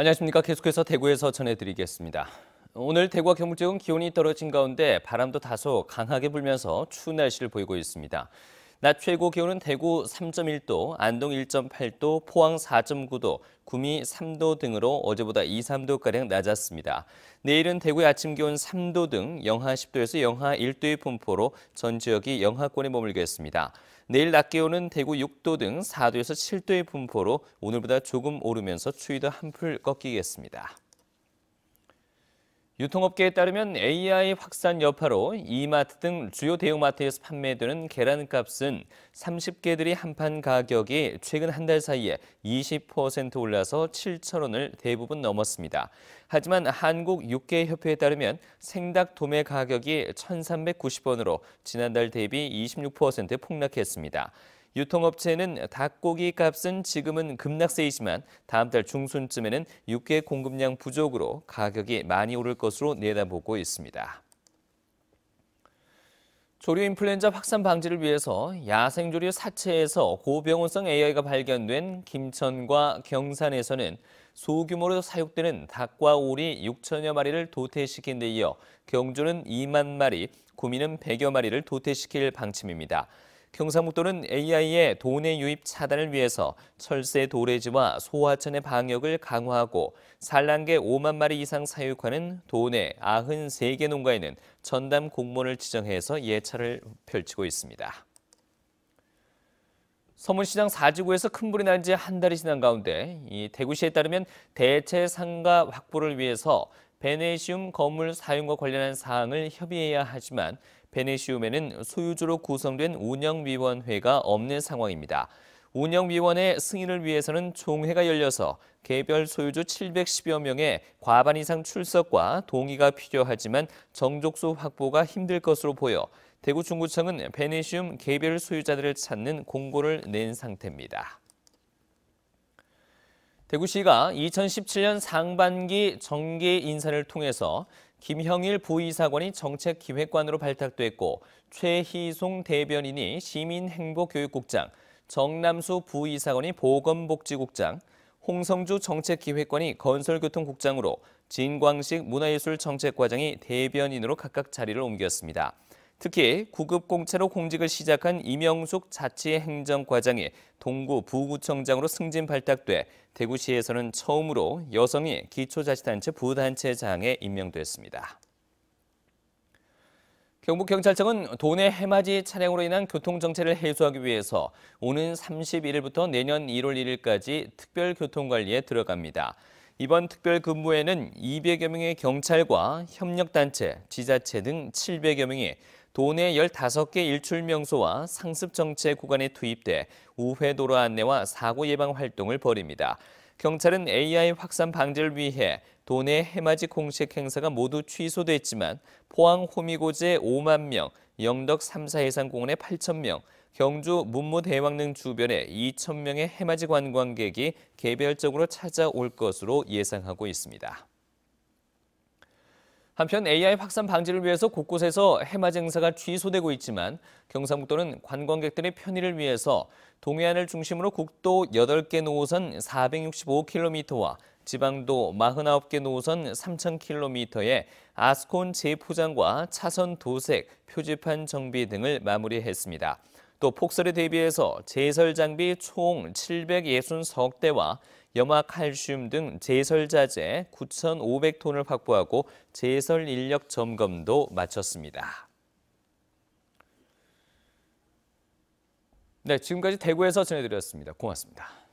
안녕하십니까. 계속해서 대구에서 전해드리겠습니다. 오늘 대구와 경북 지역은 기온이 떨어진 가운데 바람도 다소 강하게 불면서 추운 날씨를 보이고 있습니다. 낮 최고 기온은 대구 3.1도, 안동 1.8도, 포항 4.9도, 구미 3도 등으로 어제보다 2, 3도가량 낮았습니다. 내일은 대구의 아침 기온 3도 등 영하 10도에서 영하 1도의 분포로 전 지역이 영하권에 머물겠습니다. 내일 낮 기온은 대구 6도 등 4도에서 7도의 분포로 오늘보다 조금 오르면서 추위도 한풀 꺾이겠습니다. 유통업계에 따르면 AI 확산 여파로 이마트 등 주요 대형마트에서 판매되는 계란값은 30개들이 한 판 가격이 최근 한 달 사이에 20% 올라서 7천원을 대부분 넘었습니다. 하지만 한국육계협회에 따르면 생닭 도매 가격이 1,390원으로 지난달 대비 26% 폭락했습니다. 유통업체는 닭고기 값은 지금은 급락세이지만 다음 달 중순쯤에는 육회 공급량 부족으로 가격이 많이 오를 것으로 내다보고 있습니다. 조류 인플루엔자 확산 방지를 위해서 야생조류 사체에서 고병원성 AI가 발견된 김천과 경산에서는 소규모로 사육되는 닭과 오리 6천여 마리를 도태시킨 데 이어 경주는 2만 마리, 구미는 100여 마리를 도태시킬 방침입니다. 경상북도는 AI의 도내 유입 차단을 위해서 철새 도래지와 소하천의 방역을 강화하고 산란계 5만 마리 이상 사육하는 도내 93개 농가에는 전담 공무원을 지정해서 예찰을 펼치고 있습니다. 서문시장 4지구에서 큰 불이 난 지 한 달이 지난 가운데 이 대구시에 따르면 대체 상가 확보를 위해서 베네시움 건물 사용과 관련한 사항을 협의해야 하지만 베네시움에는 소유주로 구성된 운영위원회가 없는 상황입니다. 운영위원회 승인을 위해서는 총회가 열려서 개별 소유주 710여 명의 과반 이상 출석과 동의가 필요하지만 정족수 확보가 힘들 것으로 보여 대구 중구청은 베네시움 개별 소유자들을 찾는 공고를 낸 상태입니다. 대구시가 2017년 상반기 정기 인선을 통해서 김형일 부의사관이 정책기획관으로 발탁됐고 최희송 대변인이 시민행복교육국장, 정남수 부의사관이 보건복지국장, 홍성주 정책기획관이 건설교통국장으로 진광식 문화예술정책과장이 대변인으로 각각 자리를 옮겼습니다. 특히 구급공채로 공직을 시작한 이명숙 자치행정과장이 동구 부구청장으로 승진 발탁돼 대구시에서는 처음으로 여성이 기초자치단체 부단체장에 임명됐습니다. 경북경찰청은 도내 해맞이 차량으로 인한 교통정체를 해소하기 위해서 오는 31일부터 내년 1월 1일까지 특별교통관리에 들어갑니다. 이번 특별 근무에는 200여 명의 경찰과 협력단체, 지자체 등 700여 명이 도내 15개 일출명소와 상습정체 구간에 투입돼 우회 도로 안내와 사고 예방 활동을 벌입니다. 경찰은 AI 확산 방지를 위해 도내 해맞이 공식 행사가 모두 취소됐지만 포항 호미곶에 5만 명, 영덕 3사 해상공원에 8천 명, 경주 문무대왕릉 주변에 2천 명의 해맞이 관광객이 개별적으로 찾아올 것으로 예상하고 있습니다. 한편 AI 확산 방지를 위해서 곳곳에서 해맞 행사가 취소되고 있지만 경상북도는 관광객들의 편의를 위해서 동해안을 중심으로 국도 8개 노선 465km와 지방도 49개 노선 3,000km에 아스콘 재포장과 차선 도색, 표지판 정비 등을 마무리했습니다. 또 폭설에 대비해서 제설 장비 총 760석대와 염화 칼슘 등 제설 자재 9,500톤을 확보하고 제설 인력 점검도 마쳤습니다. 네, 지금까지 대구에서 전해드렸습니다. 고맙습니다.